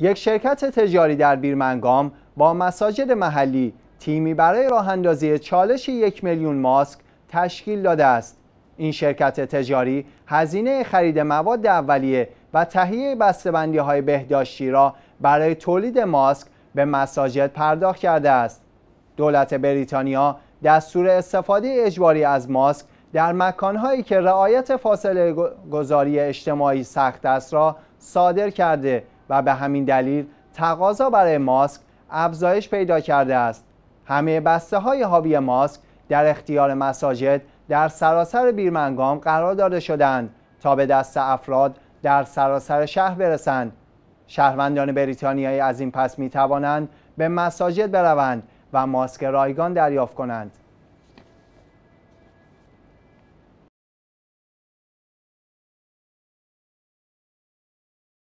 یک شرکت تجاری در بیرمنگام با مساجد محلی تیمی برای راه اندازی چالش یک میلیون ماسک تشکیل داده است. این شرکت تجاری هزینه خرید مواد اولیه و تهیه بسته‌بندی های بهداشتی را برای تولید ماسک به مساجد پرداخت کرده است. دولت بریتانیا دستور استفاده اجباری از ماسک در مکانهایی که رعایت فاصله گذاری اجتماعی سخت است را صادر کرده و به همین دلیل تقاضا برای ماسک افزایش پیدا کرده است همه بسته های حاوی ماسک در اختیار مساجد در سراسر بیرمنگام قرار داده شدند تا به دست افراد در سراسر شهر برسند شهروندان بریتانیایی از این پس می توانند به مساجد بروند و ماسک رایگان دریافت کنند